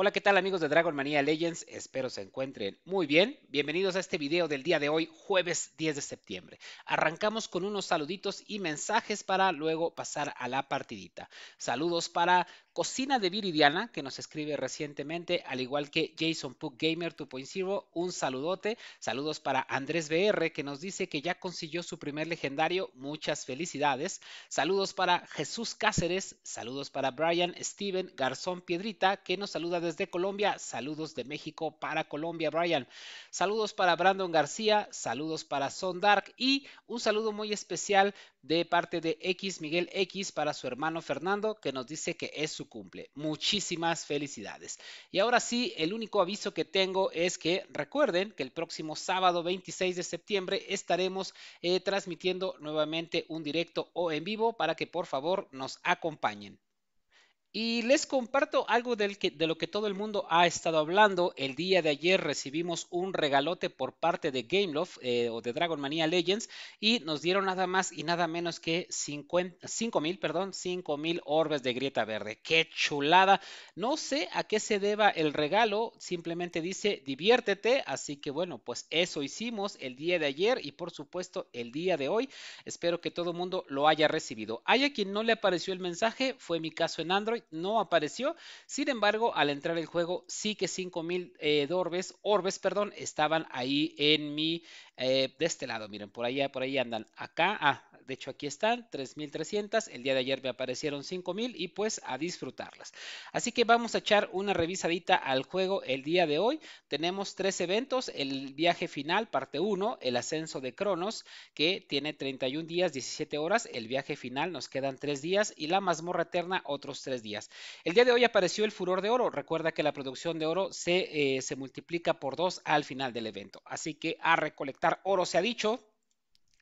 Hola, ¿qué tal amigos de Dragon Mania Legends? Espero se encuentren muy bien. Bienvenidos a este video del día de hoy, jueves 10 de septiembre. Arrancamos con unos saluditos y mensajes para luego pasar a la partidita. Saludos para Cocina de Viridiana, que nos escribe recientemente, al igual que Jason Puck Gamer 2.0, un saludote. Saludos para Andrés BR, que nos dice que ya consiguió su primer legendario, muchas felicidades. Saludos para Jesús Cáceres, saludos para Brian, Steven, Garzón Piedrita, que nos saluda de de Colombia, saludos de México para Colombia, Brian. Saludos para Brandon García, saludos para Son Dark y un saludo muy especial de parte de X Miguel X para su hermano Fernando que nos dice que es su cumple. Muchísimas felicidades. Y ahora sí, el único aviso que tengo es que recuerden que el próximo sábado 26 de septiembre estaremos eh, transmitiendo nuevamente un directo o en vivo para que por favor nos acompañen. Y les comparto algo de lo que todo el mundo ha estado hablando. El día de ayer recibimos un regalote por parte de Gameloft eh, o de Dragon Mania Legends y nos dieron nada más y nada menos que 5.000 perdón, 5.000 orbes de grieta verde. ¡Qué chulada! No sé a qué se deba el regalo, simplemente dice diviértete. Así que bueno, pues eso hicimos el día de ayer y por supuesto el día de hoy. Espero que todo el mundo lo haya recibido. Hay a quien no le apareció el mensaje, fue mi caso en Android no apareció. Sin embargo, al entrar el juego, sí que 5000 eh, orbes, orbes, perdón, estaban ahí en mi eh, de este lado, miren, por allá, por ahí andan. Acá, ah, de hecho aquí están, 3.300. El día de ayer me aparecieron 5.000 y pues a disfrutarlas. Así que vamos a echar una revisadita al juego el día de hoy. Tenemos tres eventos, el viaje final, parte 1, el ascenso de Cronos, que tiene 31 días, 17 horas. El viaje final nos quedan 3 días y la mazmorra eterna otros 3 días. El día de hoy apareció el furor de oro. Recuerda que la producción de oro se, eh, se multiplica por 2 al final del evento. Así que a recolectar oro, se ha dicho,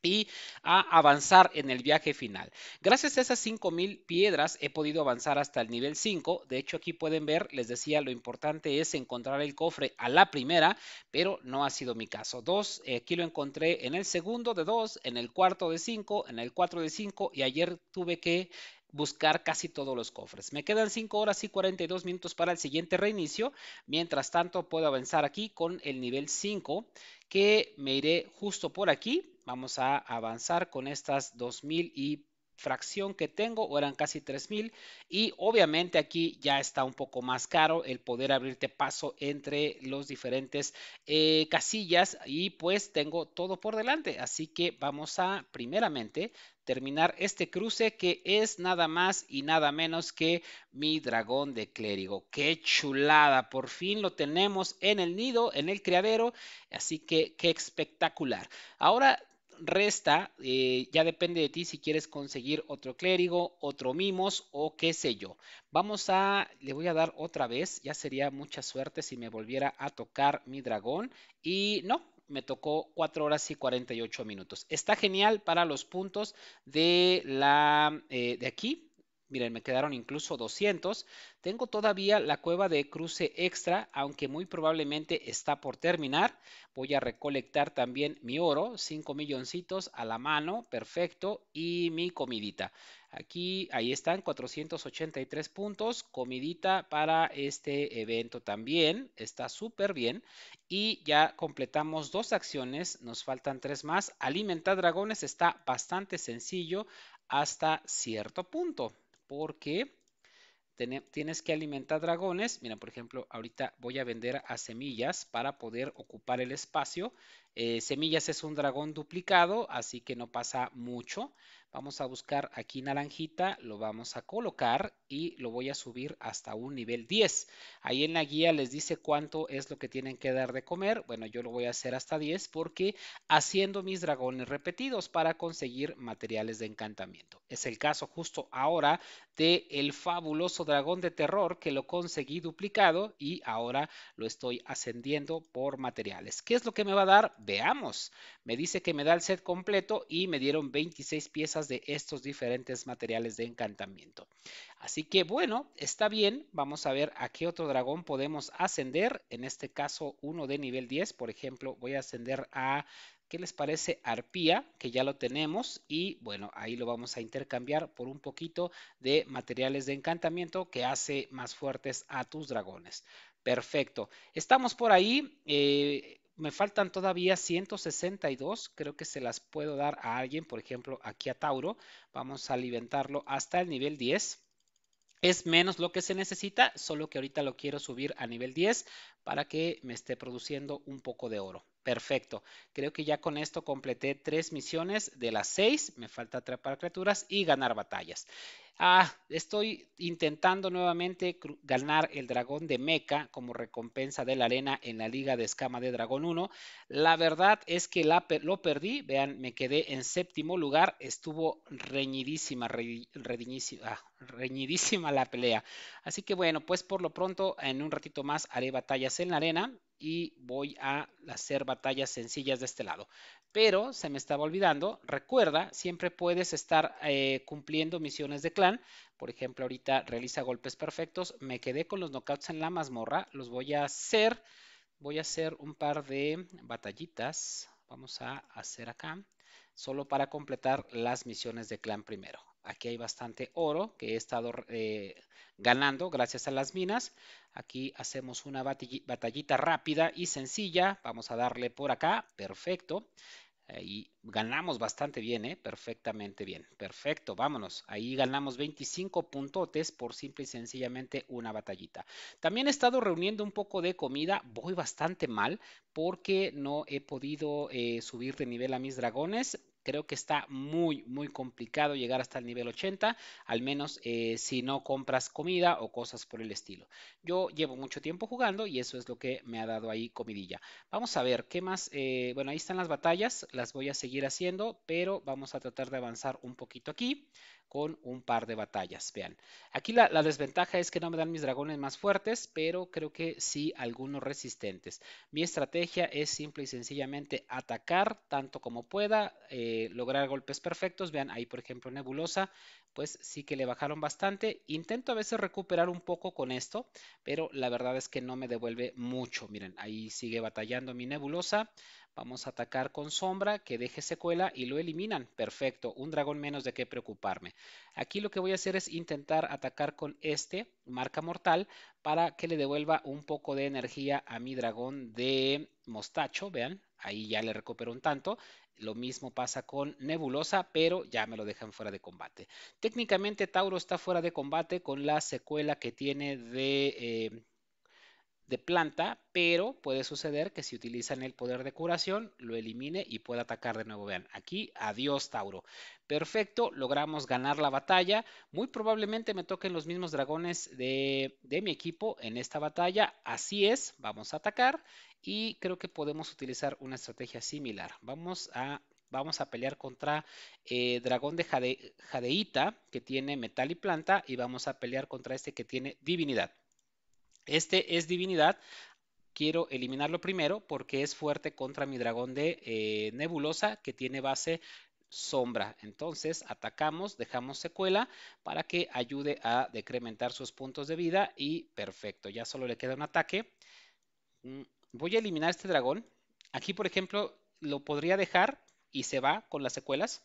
y a avanzar en el viaje final. Gracias a esas 5000 piedras he podido avanzar hasta el nivel 5. De hecho, aquí pueden ver, les decía, lo importante es encontrar el cofre a la primera, pero no ha sido mi caso. Dos, eh, aquí lo encontré en el segundo de dos en el cuarto de 5, en el 4 de 5 y ayer tuve que buscar casi todos los cofres. Me quedan 5 horas y 42 minutos para el siguiente reinicio. Mientras tanto, puedo avanzar aquí con el nivel 5 que me iré justo por aquí. Vamos a avanzar con estas 2000 y fracción que tengo, o eran casi 3000 y obviamente aquí ya está un poco más caro el poder abrirte paso entre los diferentes eh, casillas y pues tengo todo por delante, así que vamos a primeramente terminar este cruce que es nada más y nada menos que mi dragón de clérigo. ¡Qué chulada! Por fin lo tenemos en el nido, en el criadero, así que qué espectacular. Ahora resta, eh, ya depende de ti si quieres conseguir otro clérigo, otro mimos o qué sé yo. Vamos a, le voy a dar otra vez, ya sería mucha suerte si me volviera a tocar mi dragón y no, me tocó 4 horas y 48 minutos. Está genial para los puntos de la eh, de aquí, Miren, me quedaron incluso 200. Tengo todavía la cueva de cruce extra, aunque muy probablemente está por terminar. Voy a recolectar también mi oro, 5 milloncitos a la mano, perfecto, y mi comidita. Aquí, ahí están, 483 puntos, comidita para este evento también, está súper bien. Y ya completamos dos acciones, nos faltan tres más. Alimentar dragones está bastante sencillo hasta cierto punto porque tienes que alimentar dragones. Mira, por ejemplo, ahorita voy a vender a semillas para poder ocupar el espacio. Eh, semillas es un dragón duplicado, así que no pasa mucho. Vamos a buscar aquí naranjita, lo vamos a colocar y lo voy a subir hasta un nivel 10. Ahí en la guía les dice cuánto es lo que tienen que dar de comer. Bueno, yo lo voy a hacer hasta 10 porque haciendo mis dragones repetidos para conseguir materiales de encantamiento. Es el caso justo ahora de el fabuloso dragón de terror que lo conseguí duplicado y ahora lo estoy ascendiendo por materiales. ¿Qué es lo que me va a dar? Veamos. Me dice que me da el set completo y me dieron 26 piezas de estos diferentes materiales de encantamiento. Así que bueno, está bien, vamos a ver a qué otro dragón podemos ascender, en este caso uno de nivel 10, por ejemplo, voy a ascender a ¿Qué les parece arpía? Que ya lo tenemos y bueno, ahí lo vamos a intercambiar por un poquito de materiales de encantamiento que hace más fuertes a tus dragones. Perfecto. Estamos por ahí. Eh, me faltan todavía 162, creo que se las puedo dar a alguien, por ejemplo, aquí a Tauro. Vamos a alimentarlo hasta el nivel 10. Es menos lo que se necesita, solo que ahorita lo quiero subir a nivel 10 para que me esté produciendo un poco de oro. Perfecto. Creo que ya con esto completé tres misiones de las seis. Me falta atrapar criaturas y ganar batallas. Ah, estoy intentando nuevamente ganar el dragón de Meca como recompensa de la arena en la Liga de Escama de Dragón 1. La verdad es que la, lo perdí. Vean, me quedé en séptimo lugar. Estuvo reñidísima, reñidísima, ah, reñidísima la pelea. Así que bueno, pues por lo pronto, en un ratito más haré batallas en la arena y voy a hacer batallas sencillas de este lado pero se me estaba olvidando, recuerda, siempre puedes estar eh, cumpliendo misiones de clan. Por ejemplo, ahorita realiza golpes perfectos. Me quedé con los knockouts en la mazmorra. Los voy a hacer. Voy a hacer un par de batallitas. Vamos a hacer acá. Solo para completar las misiones de clan primero. Aquí hay bastante oro que he estado eh, ganando gracias a las minas. Aquí hacemos una batallita rápida y sencilla. Vamos a darle por acá. Perfecto. Ahí ganamos bastante bien, ¿eh? perfectamente bien. Perfecto, vámonos. Ahí ganamos 25 puntotes por simple y sencillamente una batallita. También he estado reuniendo un poco de comida. Voy bastante mal porque no he podido eh, subir de nivel a mis dragones creo que está muy, muy complicado llegar hasta el nivel 80, al menos eh, si no compras comida o cosas por el estilo. Yo llevo mucho tiempo jugando y eso es lo que me ha dado ahí comidilla. Vamos a ver qué más. Eh, bueno, ahí están las batallas, las voy a seguir haciendo, pero vamos a tratar de avanzar un poquito aquí con un par de batallas. Vean, aquí la, desventaja es que no me dan mis dragones más fuertes, pero creo que sí algunos resistentes. Mi estrategia es simple y sencillamente atacar tanto como pueda, eh, lograr golpes perfectos. Vean, ahí por ejemplo Nebulosa, pues sí que le bajaron bastante. Intento a veces recuperar un poco con esto, pero la verdad es que no me devuelve mucho. Miren, ahí sigue batallando mi Nebulosa. Vamos a atacar con sombra, que deje secuela y lo eliminan. Perfecto, un dragón menos de qué preocuparme. Aquí lo que voy a hacer es intentar atacar con este, marca mortal, para que le devuelva un poco de energía a mi dragón de mostacho. Vean, ahí ya le recupero un tanto. Lo mismo pasa con Nebulosa, pero ya me lo dejan fuera de combate. Técnicamente Tauro está fuera de combate con la secuela que tiene de... Eh, de planta, pero puede suceder que si utilizan el poder de curación, lo elimine y pueda atacar de nuevo. Vean, aquí, adiós Tauro. Perfecto, logramos ganar la batalla. Muy probablemente me toquen los mismos dragones de, mi equipo en esta batalla. Así es, vamos a atacar y creo que podemos utilizar una estrategia similar. Vamos a vamos a pelear contra eh, Dragón de Jadeita, que tiene metal y planta, y vamos a pelear contra este que tiene divinidad. Este es divinidad. Quiero eliminarlo primero porque es fuerte contra mi dragón de eh, nebulosa que tiene base sombra. Entonces atacamos, dejamos secuela para que ayude a decrementar sus puntos de vida y perfecto, ya solo le queda un ataque. Mm, voy a eliminar este dragón. Aquí, por ejemplo, lo podría dejar y se va con las secuelas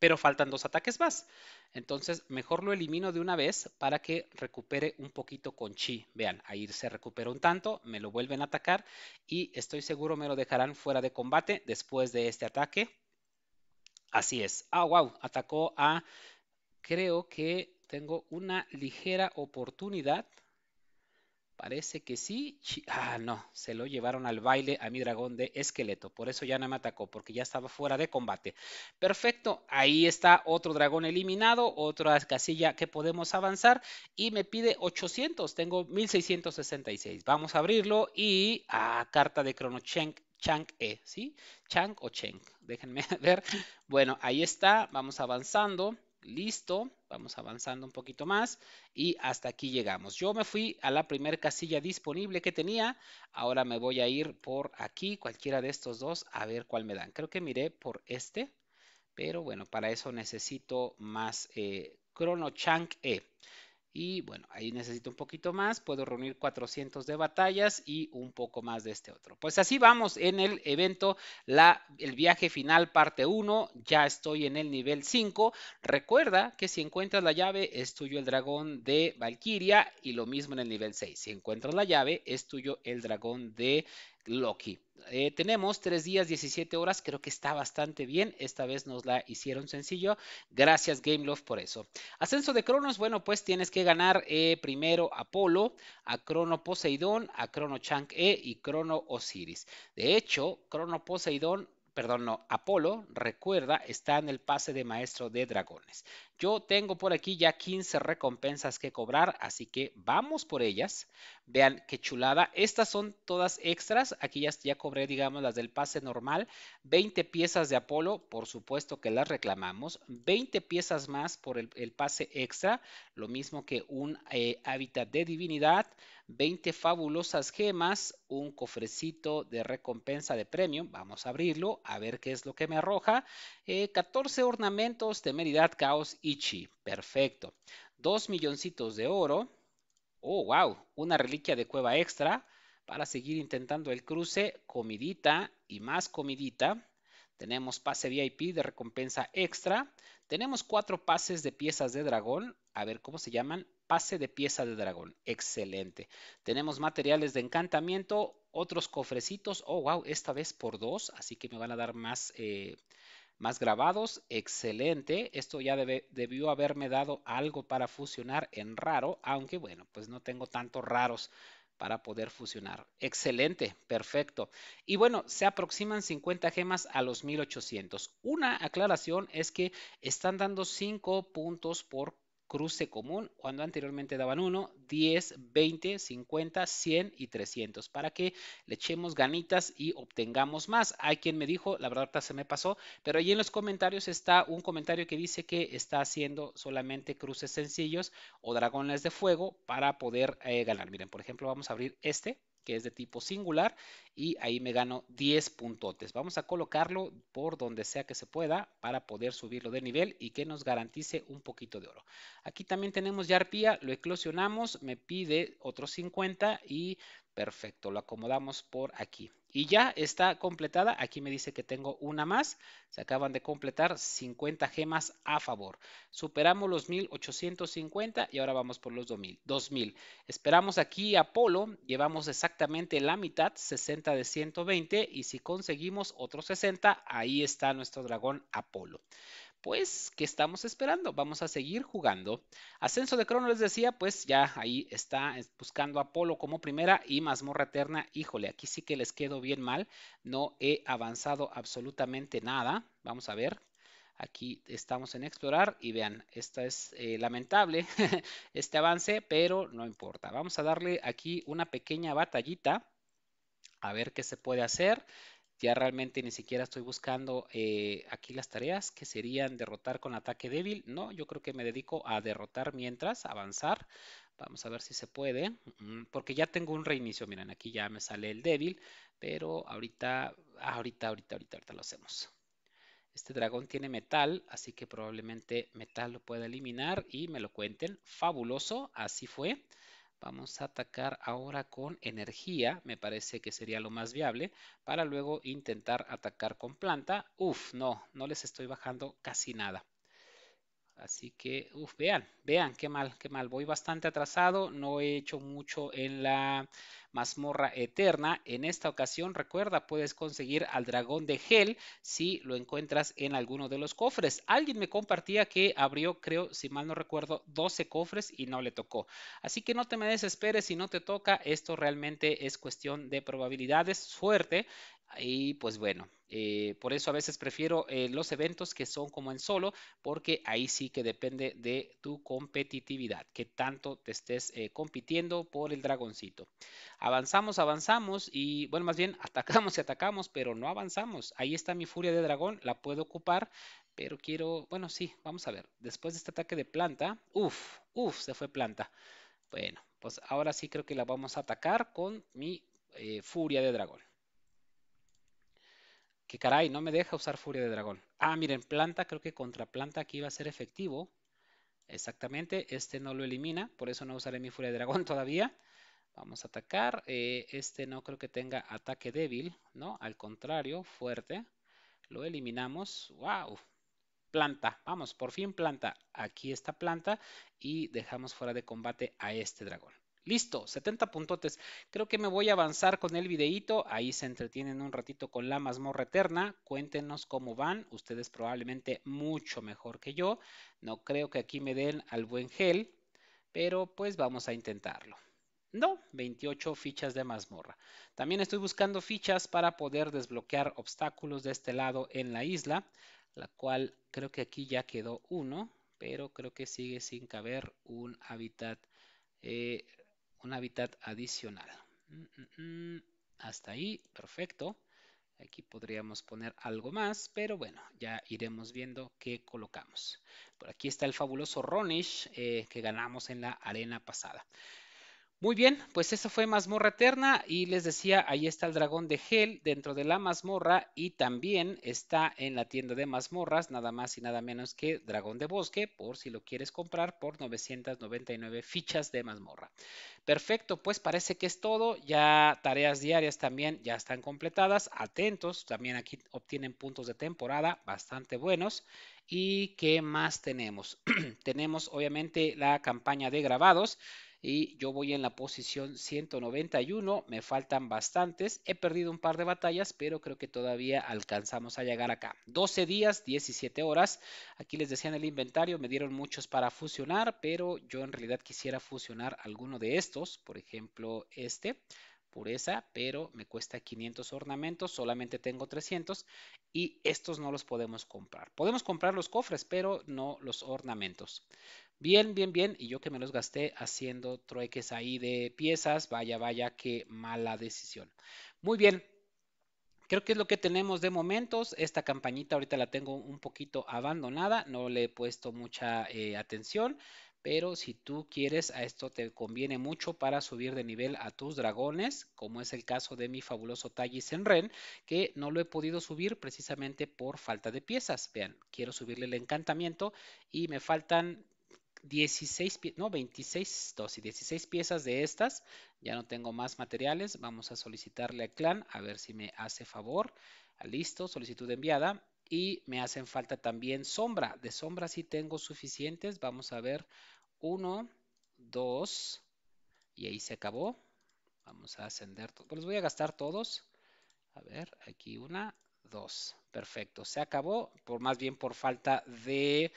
pero faltan dos ataques más. Entonces, mejor lo elimino de una vez para que recupere un poquito con chi. Vean, ahí se recuperó un tanto, me lo vuelven a atacar y estoy seguro me lo dejarán fuera de combate después de este ataque. Así es. Ah, wow, atacó a... Creo que tengo una ligera oportunidad Parece que sí. Ah, no, se lo llevaron al baile a mi dragón de esqueleto. Por eso ya no me atacó, porque ya estaba fuera de combate. Perfecto, ahí está otro dragón eliminado, otra casilla que podemos avanzar. Y me pide 800, tengo 1666. Vamos a abrirlo y... Ah, carta de crono Chang E, ¿sí? Chang o Cheng, déjenme ver. Bueno, ahí está, vamos avanzando. Listo, vamos avanzando un poquito más y hasta aquí llegamos. Yo me fui a la primera casilla disponible que tenía. Ahora me voy a ir por aquí, cualquiera de estos dos, a ver cuál me dan. Creo que miré por este, pero bueno, para eso necesito más eh, Chrono Chunk E. Y bueno, ahí necesito un poquito más, puedo reunir 400 de batallas y un poco más de este otro. Pues así vamos en el evento, la, el viaje final parte 1, ya estoy en el nivel 5. Recuerda que si encuentras la llave es tuyo el dragón de valquiria y lo mismo en el nivel 6. Si encuentras la llave es tuyo el dragón de Loki. Eh, tenemos 3 días, 17 horas, creo que está bastante bien. Esta vez nos la hicieron sencillo. Gracias Love por eso. Ascenso de Cronos, bueno, pues tienes que ganar primero eh, primero Apolo, a Crono Poseidón, a Crono Chunk e y Crono Osiris. De hecho, Crono Poseidón perdón, no, Apolo, recuerda, está en el pase de maestro de dragones. Yo tengo por aquí ya 15 recompensas que cobrar, así que vamos por ellas. Vean qué chulada. Estas son todas extras. Aquí ya, ya cobré, digamos, las del pase normal. 20 piezas de Apolo, por supuesto que las reclamamos. 20 piezas más por el, pase extra, lo mismo que un eh, hábitat de divinidad. 20 fabulosas gemas, un cofrecito de recompensa de premium. Vamos a abrirlo, a ver qué es lo que me arroja. 14 eh, ornamentos, temeridad, caos, ichi. Perfecto. 2 milloncitos de oro. Oh, wow. Una reliquia de cueva extra para seguir intentando el cruce. Comidita y más comidita. Tenemos pase VIP de recompensa extra. Tenemos cuatro pases de piezas de dragón a ver cómo se llaman, pase de pieza de dragón. Excelente. Tenemos materiales de encantamiento, otros cofrecitos. Oh, wow, esta vez por dos, así que me van a dar más, eh, más grabados. Excelente. Esto ya debió haberme dado algo para fusionar en raro, aunque bueno, pues no tengo tantos raros para poder fusionar. Excelente, perfecto. Y bueno, se aproximan 50 gemas a los 1800. Una aclaración es que están dando 5 puntos por cruce común cuando anteriormente daban 1, 10, 20, 50, 100 y 300 para que le echemos ganitas y obtengamos más. Hay quien me dijo, la verdad se me pasó, pero ahí en los comentarios está un comentario que dice que está haciendo solamente cruces sencillos o dragones de fuego para poder eh, ganar. Miren, por ejemplo, vamos a abrir este que es de tipo singular, y ahí me gano 10 puntotes. Vamos a colocarlo por donde sea que se pueda para poder subirlo de nivel y que nos garantice un poquito de oro. Aquí también tenemos ya arpía, lo eclosionamos, me pide otros 50 y perfecto, lo acomodamos por aquí. Y ya está completada. Aquí me dice que tengo una más. Se acaban de completar 50 gemas a favor. Superamos los 1850 y ahora vamos por los 2000. 2000. Esperamos aquí a Llevamos exactamente la mitad, 60 de 120. Y si conseguimos otros 60, ahí está nuestro dragón Apolo pues, ¿qué estamos esperando? Vamos a seguir jugando. Ascenso de Crono, les decía, pues ya ahí está buscando Apolo como primera y Mazmorra Eterna. Híjole, aquí sí que les quedo bien mal. No he avanzado absolutamente nada. Vamos a ver. Aquí estamos en explorar y vean, esta es eh, lamentable este avance, pero no importa. Vamos a darle aquí una pequeña batallita a ver qué se puede hacer. Ya realmente ni siquiera estoy buscando eh, aquí las tareas que serían derrotar con ataque débil. No, yo creo que me dedico a derrotar mientras, avanzar. Vamos a ver si se puede, mm, porque ya tengo un reinicio. Miren, aquí ya me sale el débil, pero ahorita, ahorita, ahorita, ahorita, ahorita lo hacemos. Este dragón tiene metal, así que probablemente metal lo pueda eliminar y me lo cuenten. Fabuloso, así fue. Vamos a atacar ahora con energía, me parece que sería lo más viable, para luego intentar atacar con planta. Uf, no, no les estoy bajando casi nada. Así que, uff, vean, vean, qué mal, qué mal. Voy bastante atrasado, no he hecho mucho en la mazmorra eterna. En esta ocasión, recuerda, puedes conseguir al dragón de gel si lo encuentras en alguno de los cofres. Alguien me compartía que abrió, creo, si mal no recuerdo, 12 cofres y no le tocó. Así que no te me desesperes si no te toca. Esto realmente es cuestión de probabilidades, suerte y pues bueno, eh, por eso a veces prefiero eh, los eventos que son como en solo, porque ahí sí que depende de tu competitividad, que tanto te estés eh, compitiendo por el dragoncito. Avanzamos, avanzamos y bueno, más bien atacamos y atacamos, pero no avanzamos. Ahí está mi furia de dragón, la puedo ocupar, pero quiero, bueno, sí, vamos a ver. Después de este ataque de planta, uff, uff, se fue planta. Bueno, pues ahora sí creo que la vamos a atacar con mi furia de dragón que caray, no me deja usar furia de dragón. Ah, miren, planta, creo que contra planta aquí va a ser efectivo. Exactamente, este no lo elimina, por eso no usaré mi furia de dragón todavía. Vamos a atacar, eh, este no creo que tenga ataque débil, ¿no? Al contrario, fuerte. Lo eliminamos, wow. Planta, vamos, por fin planta. Aquí está planta y dejamos fuera de combate a este dragón. Listo, 70 puntotes. Creo que me voy a avanzar con el videíto. Ahí se entretienen un ratito con la mazmorra eterna. Cuéntenos cómo van. Ustedes probablemente mucho mejor que yo. No creo que aquí me den al buen gel, pero pues vamos a intentarlo. No, 28 fichas de mazmorra. También estoy buscando fichas para poder desbloquear obstáculos de este lado en la isla, la cual creo que aquí ya quedó uno, pero creo que sigue sin caber un hábitat eh, un hábitat adicional. Mm, mm, mm. Hasta ahí, perfecto. Aquí podríamos poner algo más, pero bueno, ya iremos viendo qué colocamos. Por aquí está el fabuloso Ronish eh, que ganamos en la arena pasada. Muy bien, pues eso fue Mazmorra Eterna y les decía, ahí está el dragón de Gel dentro de la mazmorra y también está en la tienda de mazmorras, nada más y nada menos que Dragón de Bosque, por si lo quieres comprar por 999 fichas de mazmorra. Perfecto, pues parece que es todo, ya tareas diarias también ya están completadas, atentos, también aquí obtienen puntos de temporada bastante buenos. ¿Y qué más tenemos? tenemos obviamente la campaña de grabados y yo voy en la posición 191, me faltan bastantes, he perdido un par de batallas, pero creo que todavía alcanzamos a llegar acá. 12 días, 17 horas, aquí les decía en el inventario, me dieron muchos para fusionar, pero yo en realidad quisiera fusionar alguno de estos, por ejemplo este, pureza, pero me cuesta 500 ornamentos, solamente tengo 300 y estos no los podemos comprar. Podemos comprar los cofres, pero no los ornamentos. Bien, bien, bien. Y yo que me los gasté haciendo trueques ahí de piezas. Vaya, vaya, qué mala decisión. Muy bien. Creo que es lo que tenemos de momentos. Esta campañita ahorita la tengo un poquito abandonada. No le he puesto mucha eh, atención. Pero si tú quieres, a esto te conviene mucho para subir de nivel a tus dragones, como es el caso de mi fabuloso Tallis en Ren, que no lo he podido subir precisamente por falta de piezas. Vean, quiero subirle el encantamiento y me faltan 16, no, 26, y 16 piezas de estas. Ya no tengo más materiales. Vamos a solicitarle A clan a ver si me hace favor. Ah, listo, solicitud enviada. Y me hacen falta también sombra. De sombra sí tengo suficientes. Vamos a ver. uno Dos Y ahí se acabó. Vamos a ascender. Los voy a gastar todos. A ver, aquí una, dos. Perfecto. Se acabó. Por más bien por falta de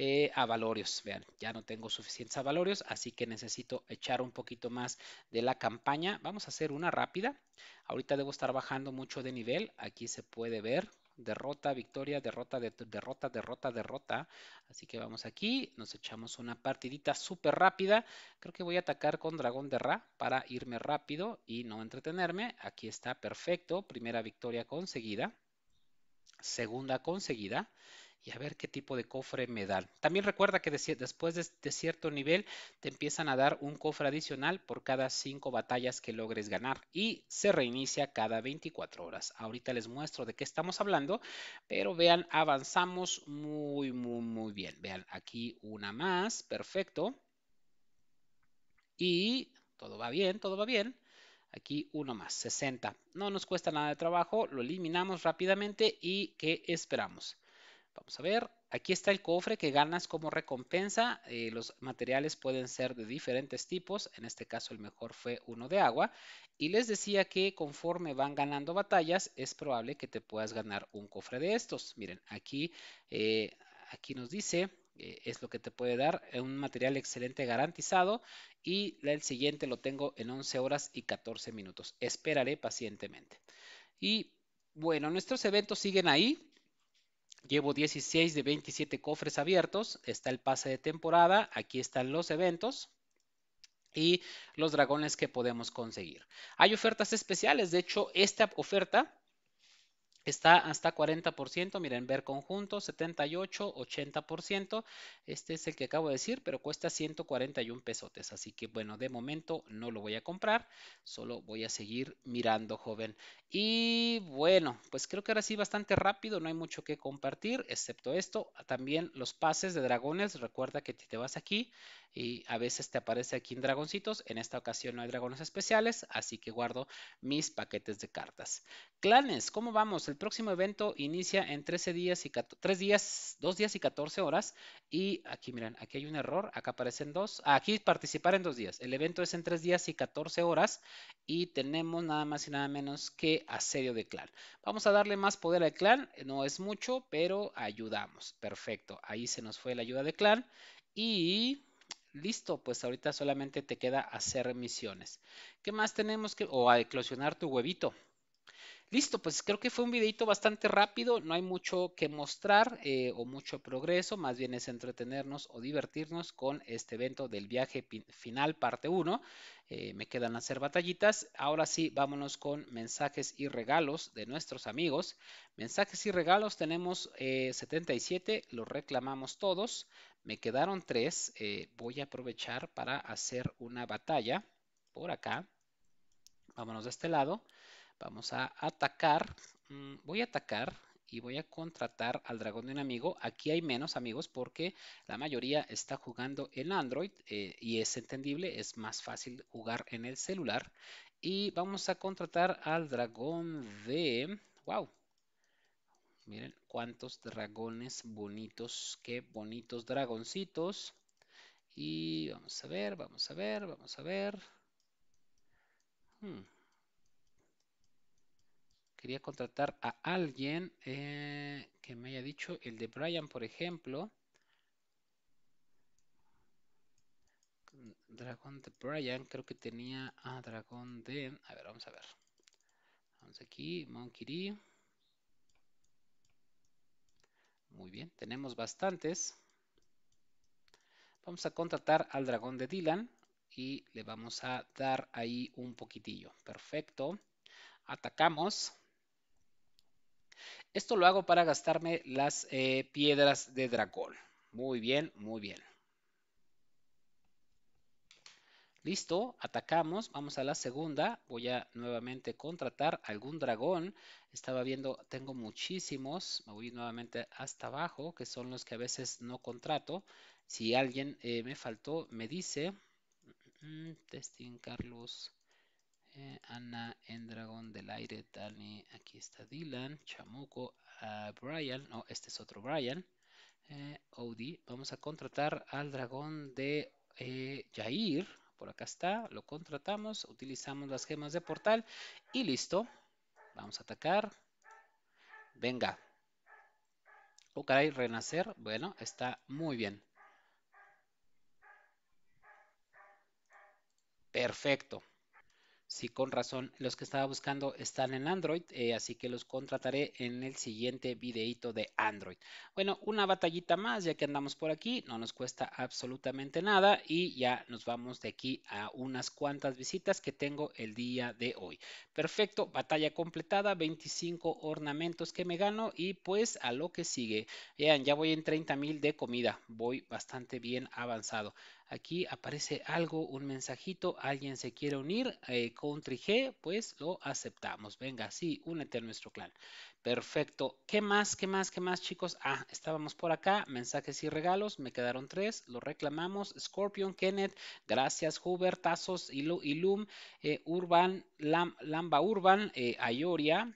eh, a valores Vean, ya no tengo suficientes avalorios, así que necesito echar un poquito más de la campaña. Vamos a hacer una rápida. Ahorita debo estar bajando mucho de nivel. Aquí se puede ver derrota, victoria, derrota, derrota, derrota, derrota. Así que vamos aquí, nos echamos una partidita súper rápida. Creo que voy a atacar con dragón de Ra para irme rápido y no entretenerme. Aquí está, perfecto. Primera victoria conseguida. Segunda conseguida y a ver qué tipo de cofre me dan. También recuerda que después de, cierto nivel te empiezan a dar un cofre adicional por cada cinco batallas que logres ganar y se reinicia cada 24 horas. Ahorita les muestro de qué estamos hablando, pero vean, avanzamos muy, muy, muy bien. Vean, aquí una más, perfecto. Y todo va bien, todo va bien. Aquí uno más, 60. No nos cuesta nada de trabajo, lo eliminamos rápidamente y ¿qué esperamos? Vamos a ver, aquí está el cofre que ganas como recompensa. Eh, los materiales pueden ser de diferentes tipos, en este caso el mejor fue uno de agua. Y les decía que conforme van ganando batallas, es probable que te puedas ganar un cofre de estos. Miren, aquí, eh, aquí nos dice eh, es lo que te puede dar, un material excelente garantizado y el siguiente lo tengo en 11 horas y 14 minutos. Esperaré pacientemente. Y bueno, nuestros eventos siguen ahí. Llevo 16 de 27 cofres abiertos. Está el pase de temporada. Aquí están los eventos y los dragones que podemos conseguir. Hay ofertas especiales. De hecho, esta oferta Está hasta 40%, miren, ver conjunto, 78, 80%. Este es el que acabo de decir, pero cuesta 141 pesotes. Así que, bueno, de momento no lo voy a comprar, solo voy a seguir mirando, joven. Y bueno, pues creo que ahora sí bastante rápido, no hay mucho que compartir, excepto esto. También los pases de dragones, recuerda que te vas aquí, y a veces te aparece aquí en dragoncitos. En esta ocasión no hay dragones especiales, así que guardo mis paquetes de cartas. Clanes, ¿cómo vamos? El próximo evento inicia en 13 días y 3 días, 2 días y 14 horas. Y aquí, miren, aquí hay un error, acá aparecen dos. Ah, aquí participar en dos días. El evento es en 3 días y 14 horas y tenemos nada más y nada menos que asedio de clan. Vamos a darle más poder al clan, no es mucho, pero ayudamos. Perfecto, ahí se nos fue la ayuda de clan. Y listo, pues ahorita solamente te queda hacer misiones. ¿Qué más tenemos que, o a eclosionar tu huevito? Listo, pues creo que fue un videito bastante rápido, no hay mucho que mostrar eh, o mucho progreso, más bien es entretenernos o divertirnos con este evento del viaje final parte 1. Eh, me quedan hacer batallitas. Ahora sí, vámonos con mensajes y regalos de nuestros amigos. Mensajes y regalos tenemos 77, eh, los reclamamos todos. Me quedaron 3, voy a aprovechar para hacer una batalla por acá. Vámonos de este lado. Vamos a atacar. Mm, voy a atacar y voy a contratar al dragón de un amigo. Aquí hay menos amigos porque la mayoría está jugando en Android eh, y es entendible, es más fácil jugar en el celular. Y vamos a contratar al dragón de... ¡Wow! Miren cuántos dragones bonitos, qué bonitos dragoncitos. Y vamos a ver, vamos a ver, vamos a ver. Hmm quería contratar a alguien eh, que me haya dicho el de Brian, por ejemplo. Dragón de Brian, creo que tenía a Dragón de. A ver, vamos a ver. Vamos aquí, Monkey Muy bien, tenemos bastantes. Vamos a contratar al Dragón de Dylan y le vamos a dar ahí un poquitillo. Perfecto. Atacamos. Esto lo hago para gastarme las eh, piedras de dragón. Muy bien, muy bien. Listo, atacamos, vamos a la segunda. Voy a nuevamente contratar algún dragón. Estaba viendo, tengo muchísimos. Me voy nuevamente hasta abajo, que son los que a veces no contrato. Si alguien eh, me faltó, me dice. Mm, mm, mm, testing Carlos. Eh, Ana en dragón Del Aire, Dani, aquí está Dylan, Chamuco, Brian, no, este es otro Brian, eh, vamos a contratar al dragón de Jair, eh, por acá está, lo contratamos, utilizamos las gemas de portal y listo, vamos a atacar, venga, oh caray, renacer, bueno, está muy bien. Perfecto. Sí, con razón. Los que estaba buscando están en Android, eh, así que los contrataré en el siguiente videito de Android. Bueno, una batallita más, ya que andamos por aquí, no nos cuesta absolutamente nada y ya nos vamos de aquí a unas cuantas visitas que tengo el día de hoy. Perfecto, batalla completada, 25 ornamentos que me gano y pues a lo que sigue. Vean, ya voy en 30.000 mil de comida, voy bastante bien avanzado. Aquí aparece algo, un mensajito, alguien se quiere unir, con eh, Country G, pues lo aceptamos. Venga, sí, únete a nuestro clan. Perfecto. ¿Qué más? ¿Qué más? ¿Qué más, chicos? Ah, estábamos por acá. Mensajes y regalos. Me quedaron tres. Lo reclamamos. Scorpion, Kenneth. Gracias, Hubert, Tazos, Ilum, eh, Urban, Lamba Urban, eh, Ayoria,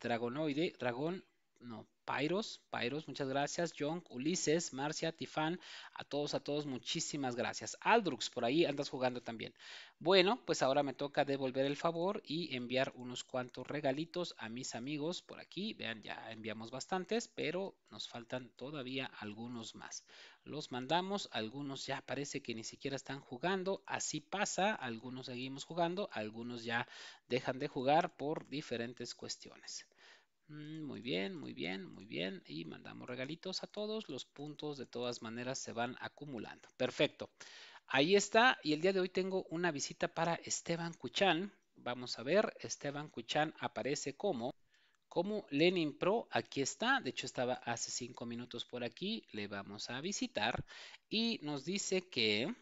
Dragonoide, Dragón, no, Pyros, Pairos, muchas gracias. John, Ulises, Marcia, Tifán, a todos, a todos, muchísimas gracias. Aldrux, por ahí andas jugando también. Bueno, pues ahora me toca devolver el favor y enviar unos cuantos regalitos a mis amigos por aquí. Vean, ya enviamos bastantes, pero nos faltan todavía algunos más. Los mandamos, algunos ya parece que ni siquiera están jugando, así pasa, algunos seguimos jugando, algunos ya dejan de jugar por diferentes cuestiones. Mm, muy bien, muy bien, muy bien. Y mandamos regalitos a todos. Los puntos de todas maneras se van acumulando. Perfecto. Ahí está. Y el día de hoy tengo una visita para Esteban Cuchán. Vamos a ver. Esteban Cuchán aparece como, como Lenin Pro. Aquí está. De hecho, estaba hace cinco minutos por aquí. Le vamos a visitar. Y nos dice que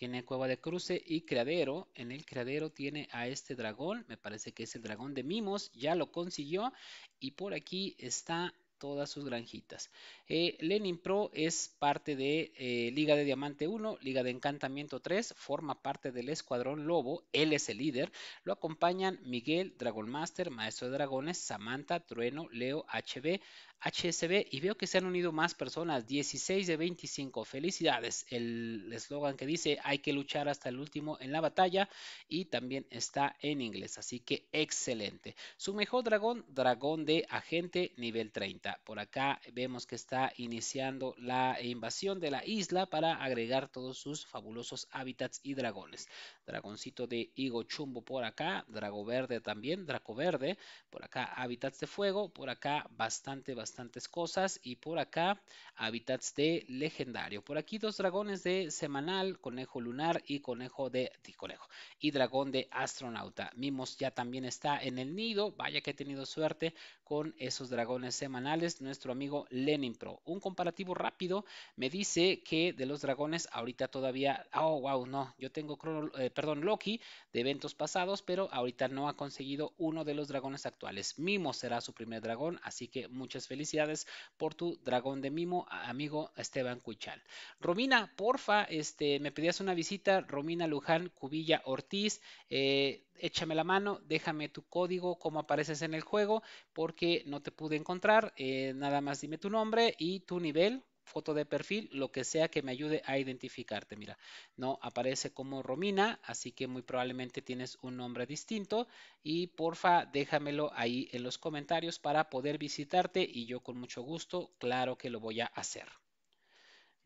tiene cueva de cruce y criadero. En el Creadero tiene a este dragón. Me parece que es el dragón de Mimos. Ya lo consiguió. Y por aquí está todas sus granjitas. Eh, Lenin Pro es parte de eh, Liga de Diamante 1, Liga de Encantamiento 3, forma parte del Escuadrón Lobo, él es el líder, lo acompañan Miguel, Dragon Master, Maestro de Dragones, Samantha, Trueno, Leo, HB, HSB y veo que se han unido más personas, 16 de 25. Felicidades. El eslogan que dice hay que luchar hasta el último en la batalla y también está en inglés, así que excelente. Su mejor dragón, dragón de agente nivel 30. Por acá vemos que está iniciando la invasión de la isla para agregar todos sus fabulosos hábitats y dragones. Dragoncito de higo chumbo por acá, drago verde también, draco verde, por acá hábitats de fuego, por acá bastante, bastante bastantes cosas. Y por acá, hábitats de legendario. Por aquí dos dragones de semanal, conejo lunar y conejo de... conejo. Y dragón de astronauta. Mimos ya también está en el nido. Vaya que he tenido suerte con esos dragones semanales, nuestro amigo Lenin Pro. Un comparativo rápido me dice que de los dragones ahorita todavía, oh wow, no, yo tengo, eh, perdón, Loki de eventos pasados, pero ahorita no ha conseguido uno de los dragones actuales. Mimo será su primer dragón, así que muchas felicidades por tu dragón de Mimo, amigo Esteban Cuchal Romina, porfa, este, me pedías una visita, Romina Luján Cubilla Ortiz, eh, échame la mano, déjame tu código, cómo apareces en el juego, porque no te pude encontrar, eh, nada más dime tu nombre y tu nivel, foto de perfil, lo que sea que me ayude a identificarte. Mira, no aparece como Romina, así que muy probablemente tienes un nombre distinto y porfa déjamelo ahí en los comentarios para poder visitarte y yo con mucho gusto, claro que lo voy a hacer.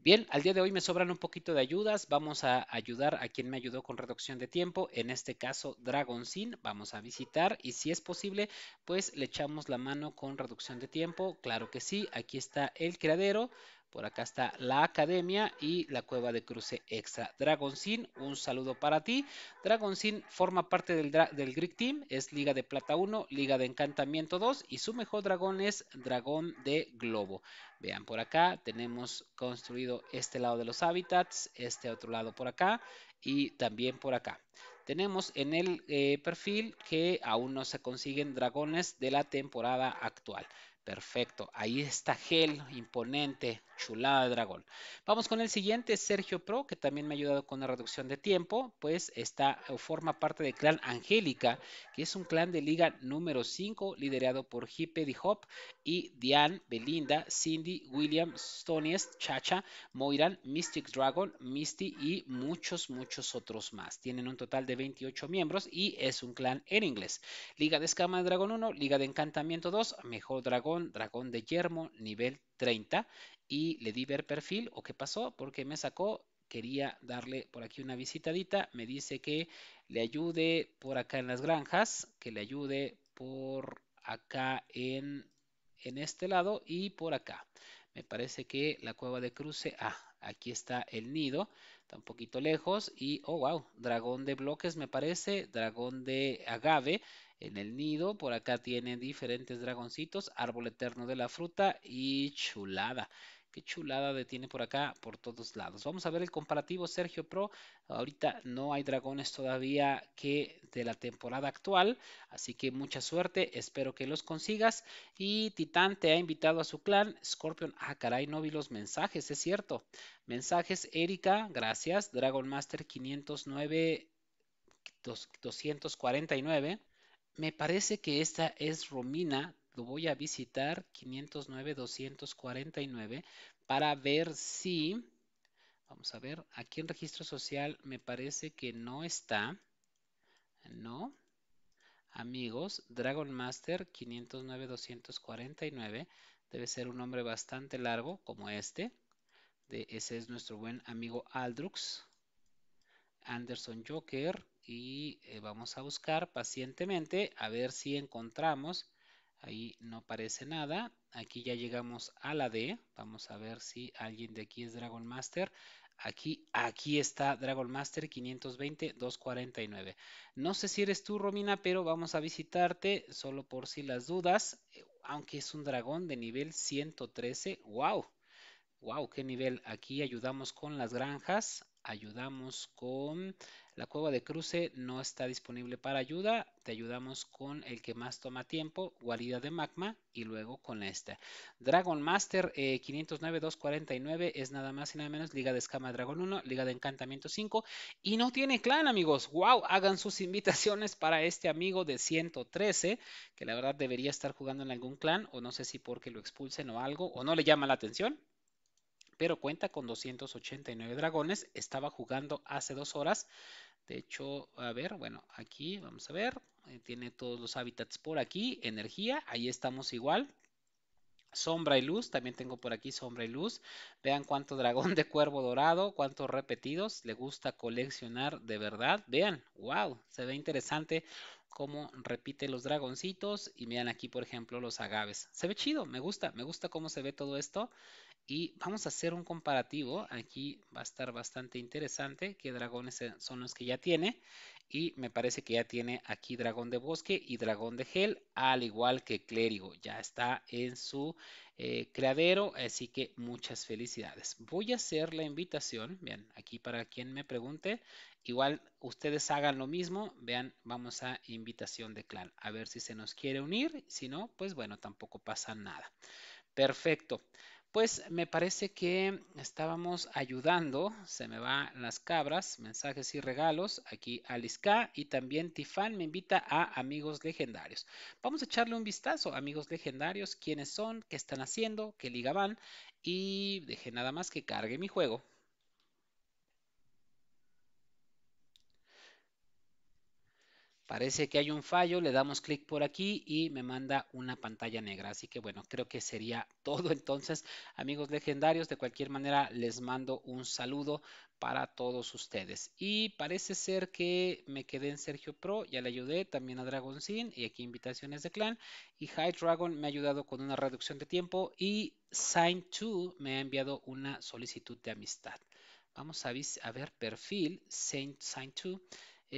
Bien, al día de hoy me sobran un poquito de ayudas. Vamos a ayudar a quien me ayudó con reducción de tiempo. En este caso, Dragon Sin. Vamos a visitar y si es posible, pues le echamos la mano con reducción de tiempo. Claro que sí. Aquí está el criadero. Por acá está la Academia y la Cueva de Cruce Extra. sin un saludo para ti. sin forma parte del, del Greek Team, es Liga de Plata 1, Liga de Encantamiento 2 y su mejor dragón es Dragón de Globo. Vean por acá, tenemos construido este lado de los hábitats, este otro lado por acá y también por acá. Tenemos en el eh, perfil que aún no se consiguen dragones de la temporada actual. Perfecto, ahí está Gel, imponente, Chulada dragón. Vamos con el siguiente, Sergio Pro, que también me ha ayudado con la reducción de tiempo, pues está eh, forma parte del clan Angélica, que es un clan de liga número 5, liderado por Hippedy Hop y Diane, Belinda, Cindy, William, Stoniest, Chacha, Moiran, Mystic Dragon, Misty y muchos, muchos otros más. Tienen un total de 28 miembros y es un clan en inglés. Liga de Escama de Dragón 1, Liga de Encantamiento 2, Mejor Dragón, Dragón de Yermo, nivel 3. 30 y le di ver perfil o qué pasó porque me sacó quería darle por aquí una visitadita me dice que le ayude por acá en las granjas que le ayude por acá en, en este lado y por acá me parece que la cueva de cruce ah aquí está el nido está un poquito lejos y oh wow dragón de bloques me parece dragón de agave en el nido. Por acá tiene diferentes dragoncitos, árbol eterno de la fruta y chulada. Qué chulada de tiene por acá, por todos lados. Vamos a ver el comparativo Sergio Pro. Ahorita no hay dragones todavía que de la temporada actual, así que mucha suerte, espero que los consigas. Y Titán te ha invitado a su clan. Scorpion, ah, caray, no vi los mensajes, es cierto. Mensajes, Erika, gracias. Dragon Master 509, 249. Me parece que esta es Romina. Lo voy a visitar 509-249 para ver si... Vamos a ver, aquí en registro social me parece que no está. No. Amigos, Dragon Master 509-249. Debe ser un nombre bastante largo como este. De, ese es nuestro buen amigo Aldrux. Anderson Joker y eh, vamos a buscar pacientemente a ver si encontramos. Ahí no parece nada. Aquí ya llegamos a la D. Vamos a ver si alguien de aquí es Dragon Master. Aquí, aquí está Dragon Master 520-249. No sé si eres tú, Romina, pero vamos a visitarte solo por si las dudas. Eh, aunque es un dragón de nivel 113. ¡Wow! ¡Wow! ¡Qué nivel! Aquí ayudamos con las granjas ayudamos con la cueva de cruce no está disponible para ayuda te ayudamos con el que más toma tiempo guarida de magma y luego con esta dragon master 509 eh, 249 es nada más y nada menos liga de escama dragon 1 liga de encantamiento 5 y no tiene clan amigos wow hagan sus invitaciones para este amigo de 113 que la verdad debería estar jugando en algún clan o no sé si porque lo expulsen o algo o no le llama la atención pero cuenta con 289 dragones. Estaba jugando hace dos horas. De hecho, a ver, bueno, aquí vamos a ver. Eh, tiene todos los hábitats por aquí. Energía, ahí estamos igual. Sombra y luz, también tengo por aquí sombra y luz. Vean cuánto dragón de cuervo dorado, cuántos repetidos. Le gusta coleccionar de verdad. Vean, wow, se ve interesante cómo repite los dragoncitos. Y vean aquí, por ejemplo, los agaves. Se ve chido, me gusta, me gusta cómo se ve todo esto. Y vamos a hacer un comparativo. Aquí va a estar bastante interesante qué dragones son los que ya tiene. Y me parece que ya tiene aquí dragón de bosque y dragón de gel, al igual que clérigo. Ya está en su eh, creadero, así que muchas felicidades. Voy a hacer la invitación. Bien, aquí para quien me pregunte. Igual ustedes hagan lo mismo. Vean, vamos a invitación de clan. A ver si se nos quiere unir. Si no, pues bueno, tampoco pasa nada. Perfecto pues me parece que estábamos ayudando, se me van las cabras, mensajes y regalos, aquí Alice y también Tifan me invita a Amigos Legendarios. Vamos a echarle un vistazo, Amigos Legendarios, quiénes son, qué están haciendo, qué liga van y deje nada más que cargue mi juego. Parece que hay un fallo, le damos clic por aquí y me manda una pantalla negra. Así que bueno, creo que sería todo entonces. Amigos legendarios, de cualquier manera les mando un saludo para todos ustedes. Y parece ser que me quedé en Sergio Pro, ya le ayudé, también a Dragon Sin, y aquí invitaciones de clan. Y High Dragon me ha ayudado con una reducción de tiempo y Sign2 me ha enviado una solicitud de amistad. Vamos a, a ver perfil Sign2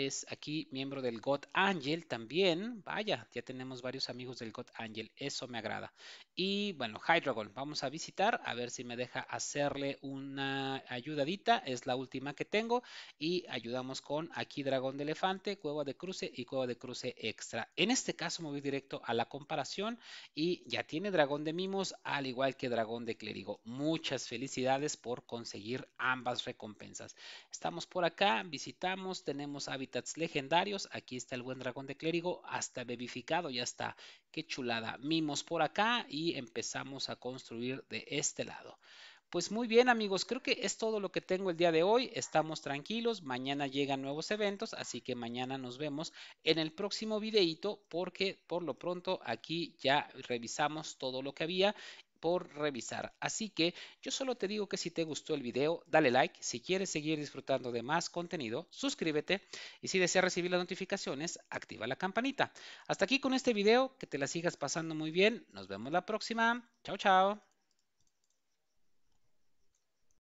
es aquí miembro del God Angel también. Vaya, ya tenemos varios amigos del God Angel. Eso me agrada. Y bueno, Hydragon. vamos a visitar a ver si me deja hacerle una ayudadita. Es la última que tengo. Y ayudamos con aquí Dragón de Elefante, Cueva de Cruce y Cueva de Cruce Extra. En este caso me voy directo a la comparación y ya tiene Dragón de Mimos al igual que Dragón de Clérigo. Muchas felicidades por conseguir ambas recompensas. Estamos por acá, visitamos, tenemos a legendarios. Aquí está el buen dragón de clérigo, hasta bebificado, ya está. Qué chulada. Mimos por acá y empezamos a construir de este lado. Pues muy bien amigos, creo que es todo lo que tengo el día de hoy. Estamos tranquilos, mañana llegan nuevos eventos, así que mañana nos vemos en el próximo videito porque por lo pronto aquí ya revisamos todo lo que había revisar. Así que yo solo te digo que si te gustó el video, dale like. Si quieres seguir disfrutando de más contenido, suscríbete. Y si deseas recibir las notificaciones, activa la campanita. Hasta aquí con este video. Que te la sigas pasando muy bien. Nos vemos la próxima. Chao, chao.